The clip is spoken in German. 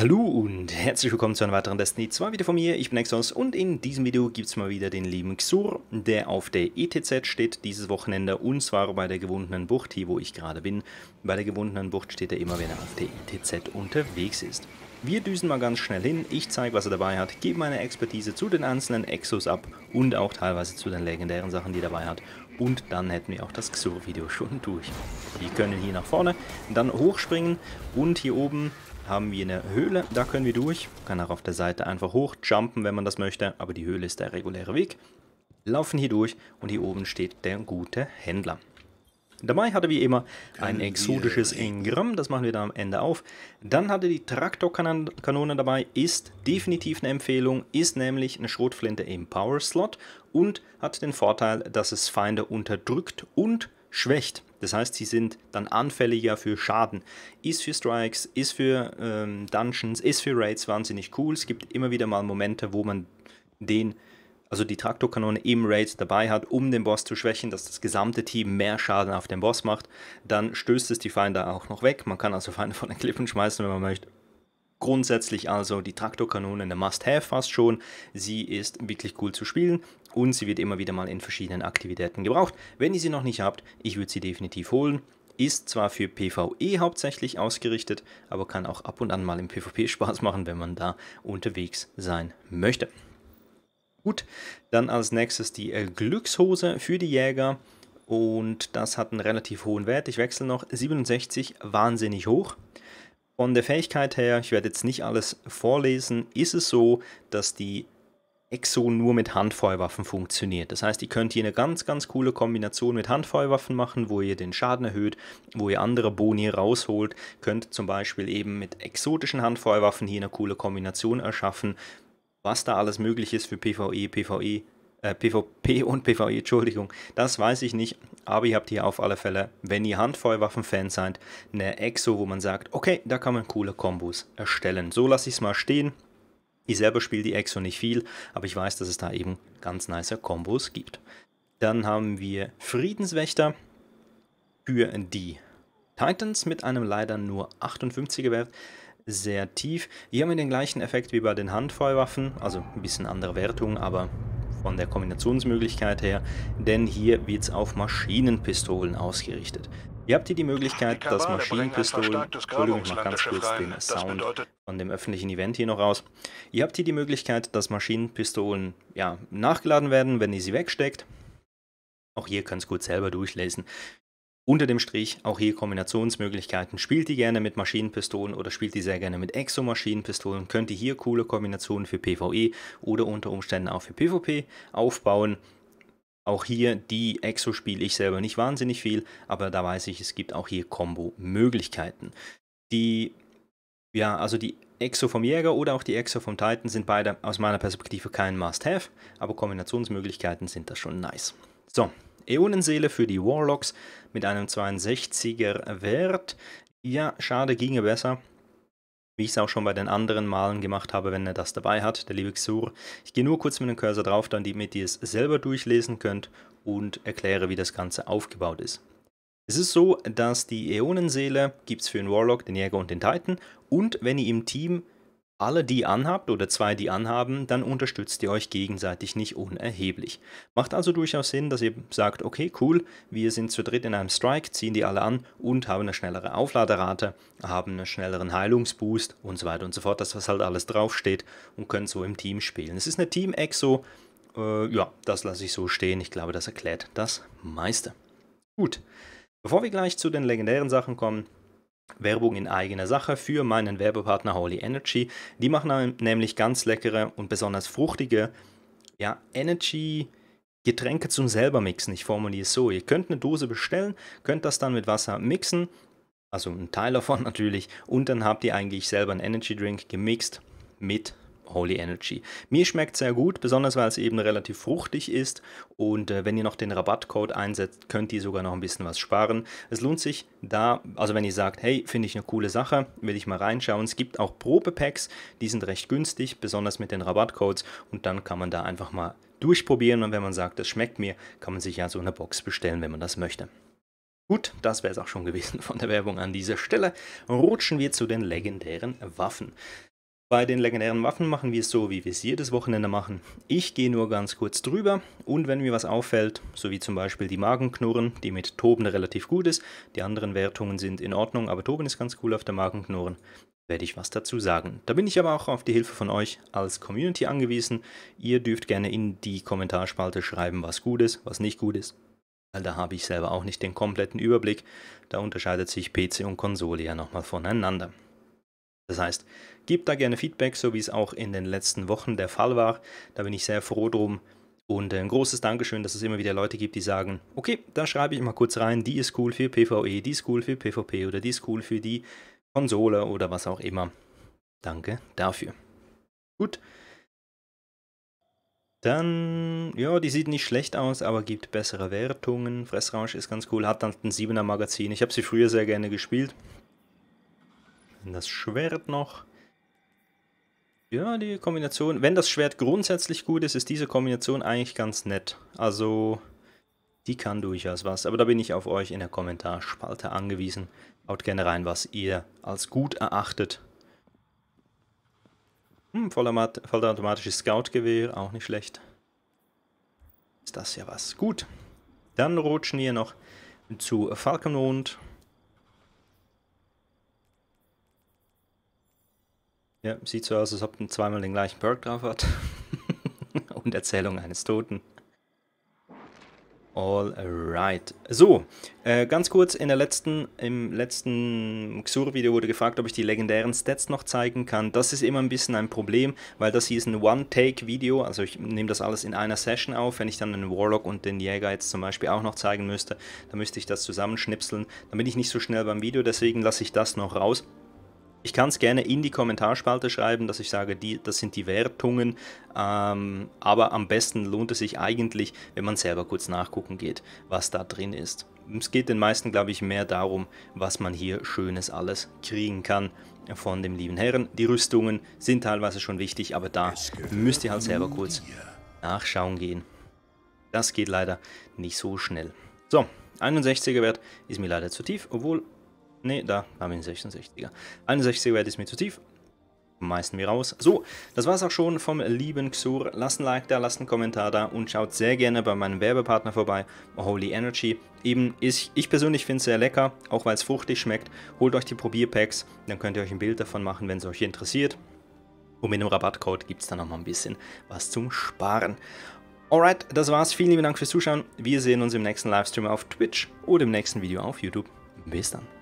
Hallo und herzlich willkommen zu einem weiteren Destiny 2 Video von mir, ich bin Nexus und in diesem Video gibt es mal wieder den lieben Xur, der auf der ETZ steht dieses Wochenende und zwar bei der gewundenen Bucht, hier wo ich gerade bin. Bei der gewundenen Bucht steht er immer, wenn er auf der ETZ unterwegs ist. Wir düsen mal ganz schnell hin, ich zeige was er dabei hat, gebe meine Expertise zu den einzelnen Exos ab und auch teilweise zu den legendären Sachen, die er dabei hat und dann hätten wir auch das Xur-Video schon durch. Wir können hier nach vorne, dann hochspringen und hier oben haben wir eine Höhle, da können wir durch. Man kann auch auf der Seite einfach hochjumpen, wenn man das möchte, aber die Höhle ist der reguläre Weg. Laufen hier durch und hier oben steht der gute Händler. Dabei hatte wie immer ein exotisches Ingram, das machen wir dann am Ende auf. Dann hatte die Traktorkanone dabei, ist definitiv eine Empfehlung, ist nämlich eine Schrotflinte im Power-Slot und hat den Vorteil, dass es Feinde unterdrückt und schwächt. Das heißt, sie sind dann anfälliger für Schaden. Ist für Strikes, ist für ähm, Dungeons, ist für Raids wahnsinnig cool. Es gibt immer wieder mal Momente, wo man den also die Traktorkanone im Raid dabei hat, um den Boss zu schwächen, dass das gesamte Team mehr Schaden auf den Boss macht, dann stößt es die Feinde auch noch weg. Man kann also Feinde von den Klippen schmeißen, wenn man möchte. Grundsätzlich also die Traktorkanone eine Must-Have fast schon. Sie ist wirklich cool zu spielen und sie wird immer wieder mal in verschiedenen Aktivitäten gebraucht. Wenn ihr sie noch nicht habt, ich würde sie definitiv holen ist zwar für PvE hauptsächlich ausgerichtet, aber kann auch ab und an mal im PvP Spaß machen, wenn man da unterwegs sein möchte. Gut, dann als nächstes die äh, Glückshose für die Jäger und das hat einen relativ hohen Wert. Ich wechsle noch 67, wahnsinnig hoch. Von der Fähigkeit her, ich werde jetzt nicht alles vorlesen, ist es so, dass die Exo nur mit Handfeuerwaffen funktioniert. Das heißt, ihr könnt hier eine ganz, ganz coole Kombination mit Handfeuerwaffen machen, wo ihr den Schaden erhöht, wo ihr andere Boni rausholt. Könnt zum Beispiel eben mit exotischen Handfeuerwaffen hier eine coole Kombination erschaffen, was da alles möglich ist für PvE, PvE, äh, PvP und PvE, Entschuldigung, das weiß ich nicht, aber ihr habt hier auf alle Fälle, wenn ihr Handfeuerwaffen-Fan seid, eine Exo, wo man sagt, okay, da kann man coole Kombos erstellen. So lasse ich es mal stehen. Ich selber spiele die Exo nicht viel, aber ich weiß, dass es da eben ganz nice Kombos gibt. Dann haben wir Friedenswächter für die Titans mit einem leider nur 58er Wert sehr tief. Hier haben wir den gleichen Effekt wie bei den Handfeuerwaffen, also ein bisschen andere Wertung, aber von der Kombinationsmöglichkeit her, denn hier wird es auf Maschinenpistolen ausgerichtet. Ihr habt hier die Möglichkeit, dass Maschinenpistolen, Entschuldigung, ich mache ganz kurz den Sound von dem öffentlichen Event hier noch raus. Ihr habt hier die Möglichkeit, dass Maschinenpistolen ja, nachgeladen werden, wenn ihr sie wegsteckt. Auch hier könnt ihr es gut selber durchlesen. Unter dem Strich auch hier Kombinationsmöglichkeiten. Spielt die gerne mit Maschinenpistolen oder spielt die sehr gerne mit Exomaschinenpistolen, könnt ihr hier coole Kombinationen für PvE oder unter Umständen auch für PvP aufbauen. Auch hier die Exo spiele ich selber nicht wahnsinnig viel, aber da weiß ich, es gibt auch hier Combo-Möglichkeiten. Die, ja, also die Exo vom Jäger oder auch die Exo vom Titan sind beide aus meiner Perspektive kein Must-Have, aber Kombinationsmöglichkeiten sind da schon nice. So, Äonenseele für die Warlocks mit einem 62er Wert. Ja, schade, ginge besser. Wie ich es auch schon bei den anderen Malen gemacht habe, wenn er das dabei hat, der liebe Xur. Ich gehe nur kurz mit dem Cursor drauf, damit ihr es selber durchlesen könnt und erkläre, wie das Ganze aufgebaut ist. Es ist so, dass die Äonenseele gibt es für den Warlock, den Jäger und den Titan und wenn ihr im Team alle die anhabt oder zwei die anhaben, dann unterstützt ihr euch gegenseitig nicht unerheblich. Macht also durchaus Sinn, dass ihr sagt, okay, cool, wir sind zu dritt in einem Strike, ziehen die alle an und haben eine schnellere Aufladerate, haben einen schnelleren Heilungsboost und so weiter und so fort, das was halt alles draufsteht und können so im Team spielen. Es ist eine Team-Exo, äh, ja, das lasse ich so stehen, ich glaube, das erklärt das meiste. Gut, bevor wir gleich zu den legendären Sachen kommen, Werbung in eigener Sache für meinen Werbepartner Holy Energy. Die machen nämlich ganz leckere und besonders fruchtige ja, Energy. Getränke zum selber mixen, ich formuliere es so. Ihr könnt eine Dose bestellen, könnt das dann mit Wasser mixen, also einen Teil davon natürlich, und dann habt ihr eigentlich selber einen Energy Drink gemixt mit Holy Energy. Mir schmeckt sehr gut, besonders weil es eben relativ fruchtig ist und äh, wenn ihr noch den Rabattcode einsetzt, könnt ihr sogar noch ein bisschen was sparen. Es lohnt sich da, also wenn ihr sagt, hey, finde ich eine coole Sache, will ich mal reinschauen. Es gibt auch Probepacks, die sind recht günstig, besonders mit den Rabattcodes und dann kann man da einfach mal durchprobieren und wenn man sagt, das schmeckt mir, kann man sich ja so eine Box bestellen, wenn man das möchte. Gut, das wäre es auch schon gewesen von der Werbung an dieser Stelle. Rutschen wir zu den legendären Waffen. Bei den legendären Waffen machen wir es so, wie wir es jedes Wochenende machen. Ich gehe nur ganz kurz drüber und wenn mir was auffällt, so wie zum Beispiel die Magenknurren, die mit Toben relativ gut ist, die anderen Wertungen sind in Ordnung, aber Toben ist ganz cool auf der Magenknurren, werde ich was dazu sagen. Da bin ich aber auch auf die Hilfe von euch als Community angewiesen. Ihr dürft gerne in die Kommentarspalte schreiben, was gut ist, was nicht gut ist, weil da habe ich selber auch nicht den kompletten Überblick. Da unterscheidet sich PC und Konsole ja nochmal voneinander. Das heißt, gebt da gerne Feedback, so wie es auch in den letzten Wochen der Fall war. Da bin ich sehr froh drum. Und ein großes Dankeschön, dass es immer wieder Leute gibt, die sagen, okay, da schreibe ich mal kurz rein, die ist cool für PvE, die ist cool für PvP oder die ist cool für die Konsole oder was auch immer. Danke dafür. Gut. Dann, ja, die sieht nicht schlecht aus, aber gibt bessere Wertungen. Fressrausch ist ganz cool, hat dann ein 7er Magazin. Ich habe sie früher sehr gerne gespielt das Schwert noch. Ja, die Kombination, wenn das Schwert grundsätzlich gut ist, ist diese Kombination eigentlich ganz nett. Also, die kann durchaus was. Aber da bin ich auf euch in der Kommentarspalte angewiesen. Haut gerne rein, was ihr als gut erachtet. Hm, vollautomatisches Scout-Gewehr, auch nicht schlecht. Ist das ja was. Gut, dann rutschen wir noch zu Falkenrund. Ja, sieht so aus, als ob man zweimal den gleichen Perk drauf hat. Und Erzählung eines Toten. Alright. So, äh, ganz kurz, in der letzten, im letzten Xur-Video wurde gefragt, ob ich die legendären Stats noch zeigen kann. Das ist immer ein bisschen ein Problem, weil das hier ist ein One-Take-Video, also ich nehme das alles in einer Session auf. Wenn ich dann den Warlock und den Jäger jetzt zum Beispiel auch noch zeigen müsste, dann müsste ich das zusammenschnipseln. Dann bin ich nicht so schnell beim Video, deswegen lasse ich das noch raus. Ich kann es gerne in die Kommentarspalte schreiben, dass ich sage, die, das sind die Wertungen, ähm, aber am besten lohnt es sich eigentlich, wenn man selber kurz nachgucken geht, was da drin ist. Es geht den meisten, glaube ich, mehr darum, was man hier Schönes alles kriegen kann von dem lieben Herren. Die Rüstungen sind teilweise schon wichtig, aber da müsst ihr halt selber kurz nachschauen gehen. Das geht leider nicht so schnell. So, 61er Wert ist mir leider zu tief, obwohl Ne, da haben wir einen 66er. 61er wäre das mir zu tief. Meisten wir raus. So, das war es auch schon vom lieben Xur. Lasst ein Like da, lasst einen Kommentar da und schaut sehr gerne bei meinem Werbepartner vorbei, Holy Energy. Eben, ist, ich persönlich finde es sehr lecker, auch weil es fruchtig schmeckt. Holt euch die Probierpacks, dann könnt ihr euch ein Bild davon machen, wenn es euch interessiert. Und mit einem Rabattcode gibt es dann nochmal ein bisschen was zum Sparen. Alright, das war's. Vielen lieben Dank fürs Zuschauen. Wir sehen uns im nächsten Livestream auf Twitch oder im nächsten Video auf YouTube. Bis dann.